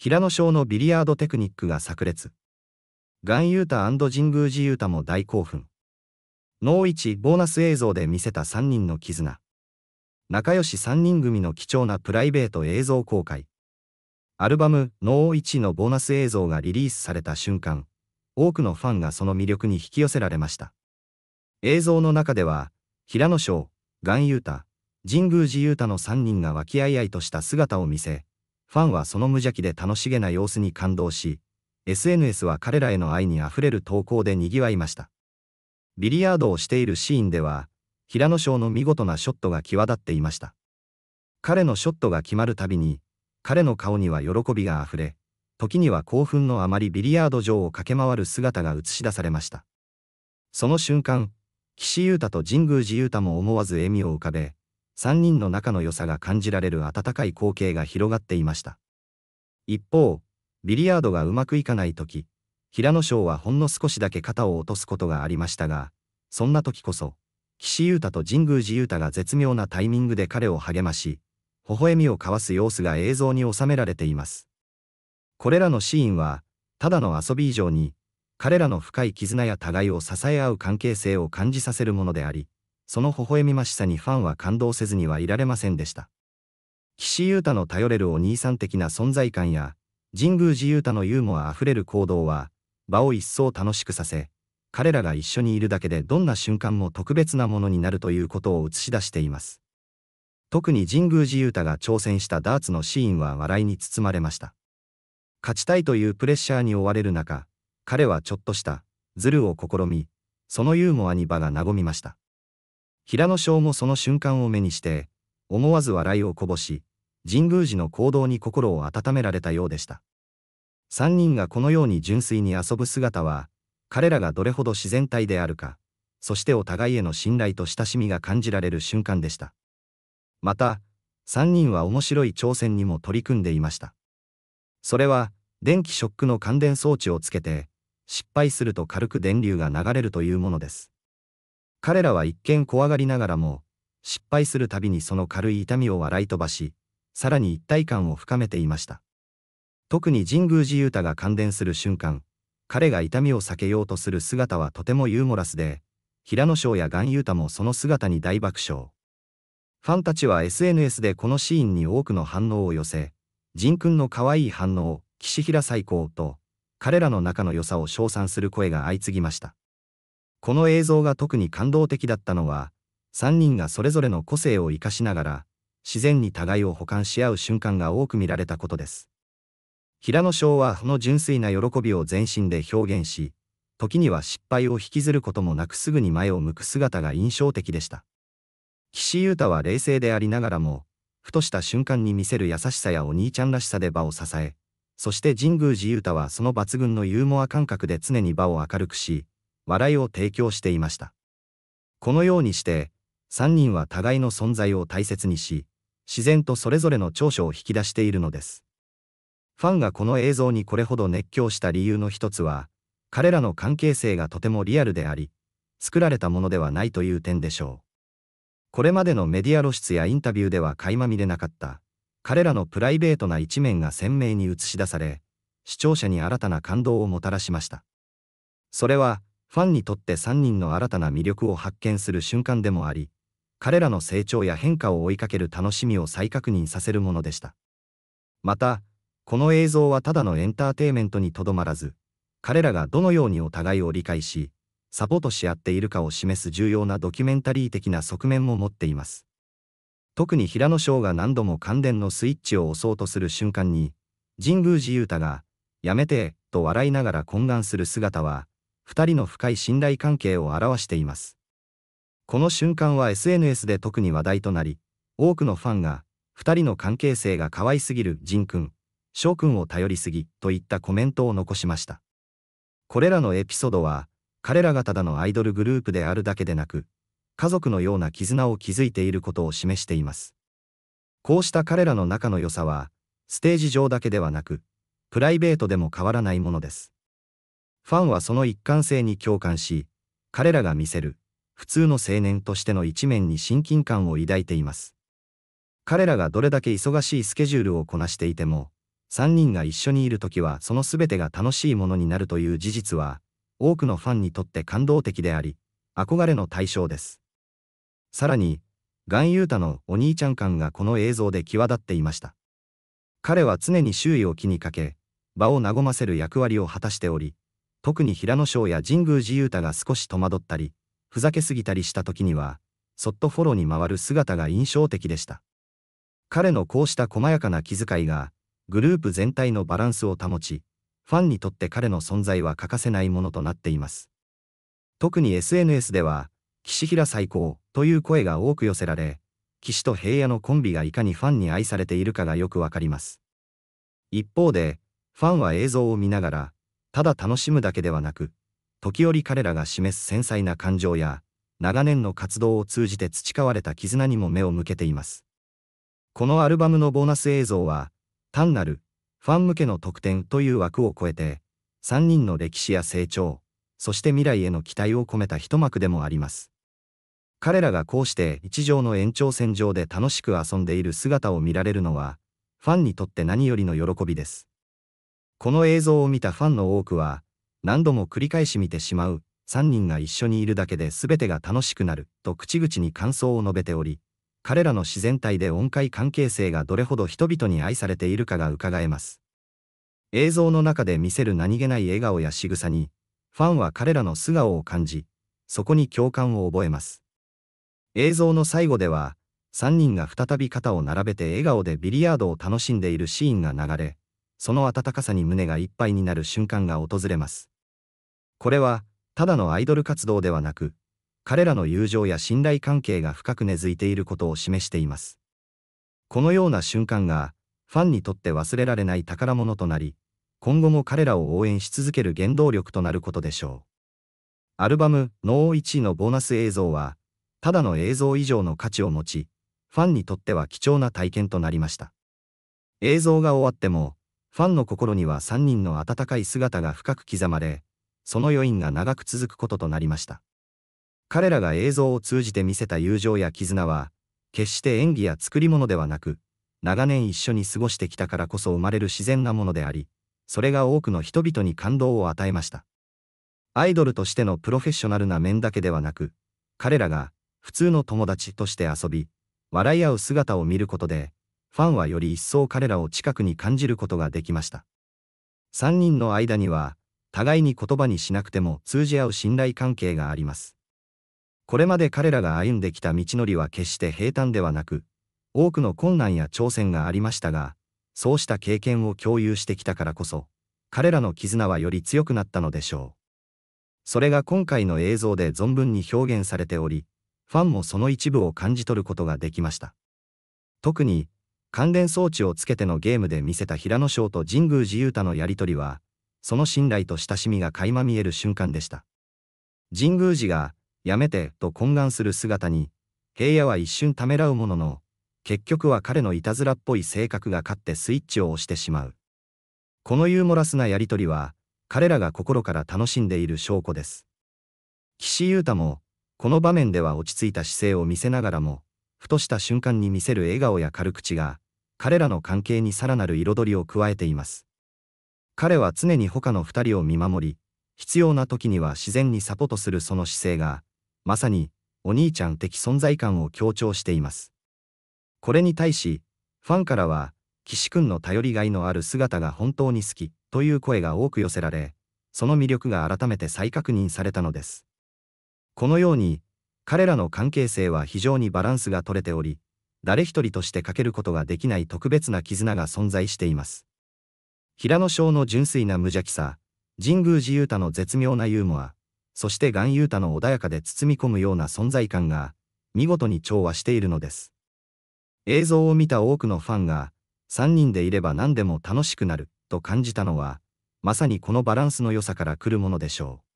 平野翔のビリヤードテクニックが炸裂。ガンユータ神宮寺ユータも大興奮。ノーイチボーナス映像で見せた3人の絆。仲良し3人組の貴重なプライベート映像公開。アルバム「ノーイチのボーナス映像がリリースされた瞬間、多くのファンがその魅力に引き寄せられました。映像の中では、平野翔、ガンユータ、神宮寺ユータの3人が和気あいあいとした姿を見せ、ファンはその無邪気で楽しげな様子に感動し、SNS は彼らへの愛にあふれる投稿で賑わいました。ビリヤードをしているシーンでは、平野翔の見事なショットが際立っていました。彼のショットが決まるたびに、彼の顔には喜びがあふれ、時には興奮のあまりビリヤード場を駆け回る姿が映し出されました。その瞬間、岸優太と神宮寺優太も思わず笑みを浮かべ、3人の仲の良さが感じられる温かい光景が広がっていました。一方、ビリヤードがうまくいかない時、平野翔はほんの少しだけ肩を落とすことがありましたが、そんな時こそ、岸優太と神宮寺優太が絶妙なタイミングで彼を励まし、微笑みを交わす様子が映像に収められています。これらのシーンは、ただの遊び以上に、彼らの深い絆や互いを支え合う関係性を感じさせるものであり、その微笑みましさにファンは感動せずにはいられませんでした。岸優太の頼れるお兄さん的な存在感や、神宮寺優太のユーモアあふれる行動は、場を一層楽しくさせ、彼らが一緒にいるだけでどんな瞬間も特別なものになるということを映し出しています。特に神宮寺優太が挑戦したダーツのシーンは笑いに包まれました。勝ちたいというプレッシャーに追われる中、彼はちょっとした、ズルを試み、そのユーモアに場が和みました。平野翔もその瞬間を目にして、思わず笑いをこぼし、神宮寺の行動に心を温められたようでした。3人がこのように純粋に遊ぶ姿は、彼らがどれほど自然体であるか、そしてお互いへの信頼と親しみが感じられる瞬間でした。また、3人は面白い挑戦にも取り組んでいました。それは、電気ショックの感電装置をつけて、失敗すると軽く電流が流れるというものです。彼らは一見怖がりながらも、失敗するたびにその軽い痛みを笑い飛ばし、さらに一体感を深めていました。特に神宮寺勇太が感電する瞬間、彼が痛みを避けようとする姿はとてもユーモラスで、平野翔や岩優太もその姿に大爆笑。ファンたちは SNS でこのシーンに多くの反応を寄せ、仁君の可愛い反応、岸平最高と、彼らの仲の良さを称賛する声が相次ぎました。この映像が特に感動的だったのは、3人がそれぞれの個性を生かしながら、自然に互いを補完し合う瞬間が多く見られたことです。平野翔はその純粋な喜びを全身で表現し、時には失敗を引きずることもなくすぐに前を向く姿が印象的でした。岸優太は冷静でありながらも、ふとした瞬間に見せる優しさやお兄ちゃんらしさで場を支え、そして神宮寺優太はその抜群のユーモア感覚で常に場を明るくし、笑いを提供していました。このようにして、3人は互いの存在を大切にし、自然とそれぞれの長所を引き出しているのです。ファンがこの映像にこれほど熱狂した理由の一つは、彼らの関係性がとてもリアルであり、作られたものではないという点でしょう。これまでのメディア露出やインタビューでは垣間見れなかった、彼らのプライベートな一面が鮮明に映し出され、視聴者に新たな感動をもたらしました。それは、ファンにとって3人の新たな魅力を発見する瞬間でもあり、彼らの成長や変化を追いかける楽しみを再確認させるものでした。また、この映像はただのエンターテイメントにとどまらず、彼らがどのようにお互いを理解し、サポートし合っているかを示す重要なドキュメンタリー的な側面も持っています。特に平野翔が何度も関連のスイッチを押そうとする瞬間に、神宮寺勇太が、やめて、と笑いながら懇願する姿は、2人の深い信頼関係を表しています。この瞬間は SNS で特に話題となり、多くのファンが、2人の関係性が可愛すぎる仁君、翔君を頼りすぎといったコメントを残しました。これらのエピソードは、彼らがただのアイドルグループであるだけでなく、家族のような絆を築いていることを示しています。こうした彼らの仲の良さは、ステージ上だけではなく、プライベートでも変わらないものです。ファンはその一貫性に共感し、彼らが見せる、普通の青年としての一面に親近感を抱いています。彼らがどれだけ忙しいスケジュールをこなしていても、3人が一緒にいる時はその全てが楽しいものになるという事実は、多くのファンにとって感動的であり、憧れの対象です。さらに、ガンユータのお兄ちゃん感がこの映像で際立っていました。彼は常に周囲を気にかけ、場を和ませる役割を果たしており、特に平野翔や神宮寺勇太が少し戸惑ったり、ふざけすぎたりした時には、そっとフォローに回る姿が印象的でした。彼のこうした細やかな気遣いが、グループ全体のバランスを保ち、ファンにとって彼の存在は欠かせないものとなっています。特に SNS では、岸平最高という声が多く寄せられ、岸と平野のコンビがいかにファンに愛されているかがよくわかります。一方で、ファンは映像を見ながら、ただ楽しむだけではなく、時折彼らが示す繊細な感情や、長年の活動を通じて培われた絆にも目を向けています。このアルバムのボーナス映像は、単なるファン向けの特典という枠を超えて、3人の歴史や成長、そして未来への期待を込めた一幕でもあります。彼らがこうして一条の延長線上で楽しく遊んでいる姿を見られるのは、ファンにとって何よりの喜びです。この映像を見たファンの多くは、何度も繰り返し見てしまう、3人が一緒にいるだけで全てが楽しくなる、と口々に感想を述べており、彼らの自然体で音階関係性がどれほど人々に愛されているかが伺えます。映像の中で見せる何気ない笑顔や仕草に、ファンは彼らの素顔を感じ、そこに共感を覚えます。映像の最後では、3人が再び肩を並べて笑顔でビリヤードを楽しんでいるシーンが流れ、その温かさに胸がいっぱいになる瞬間が訪れます。これは、ただのアイドル活動ではなく、彼らの友情や信頼関係が深く根付いていることを示しています。このような瞬間が、ファンにとって忘れられない宝物となり、今後も彼らを応援し続ける原動力となることでしょう。アルバム、ノー1のボーナス映像は、ただの映像以上の価値を持ち、ファンにとっては貴重な体験となりました。映像が終わっても、ファンの心には3人の温かい姿が深く刻まれ、その余韻が長く続くこととなりました。彼らが映像を通じて見せた友情や絆は、決して演技や作り物ではなく、長年一緒に過ごしてきたからこそ生まれる自然なものであり、それが多くの人々に感動を与えました。アイドルとしてのプロフェッショナルな面だけではなく、彼らが普通の友達として遊び、笑い合う姿を見ることで、ファンはより一層彼らを近くに感じることができました。3人の間には、互いに言葉にしなくても通じ合う信頼関係があります。これまで彼らが歩んできた道のりは決して平坦ではなく、多くの困難や挑戦がありましたが、そうした経験を共有してきたからこそ、彼らの絆はより強くなったのでしょう。それが今回の映像で存分に表現されており、ファンもその一部を感じ取ることができました。特に、関連装置をつけてのゲームで見せた平野翔と神宮寺勇太のやりとりは、その信頼と親しみが垣間見える瞬間でした。神宮寺が、やめて、と懇願する姿に、平野は一瞬ためらうものの、結局は彼のいたずらっぽい性格が勝ってスイッチを押してしまう。このユーモラスなやりとりは、彼らが心から楽しんでいる証拠です。岸優太も、この場面では落ち着いた姿勢を見せながらも、ふとした瞬間に見せる笑顔や軽口が、彼らの関係にさらなる彩りを加えています。彼は常に他の2人を見守り、必要な時には自然にサポートするその姿勢が、まさに、お兄ちゃん的存在感を強調しています。これに対し、ファンからは、岸くんの頼りがいのある姿が本当に好き、という声が多く寄せられ、その魅力が改めて再確認されたのです。このように、彼らの関係性は非常にバランスが取れており、誰一人として欠けることができない特別な絆が存在しています。平野翔の純粋な無邪気さ、神宮寺勇太の絶妙なユーモア、そして岩雄太の穏やかで包み込むような存在感が、見事に調和しているのです。映像を見た多くのファンが、3人でいれば何でも楽しくなる、と感じたのは、まさにこのバランスの良さから来るものでしょう。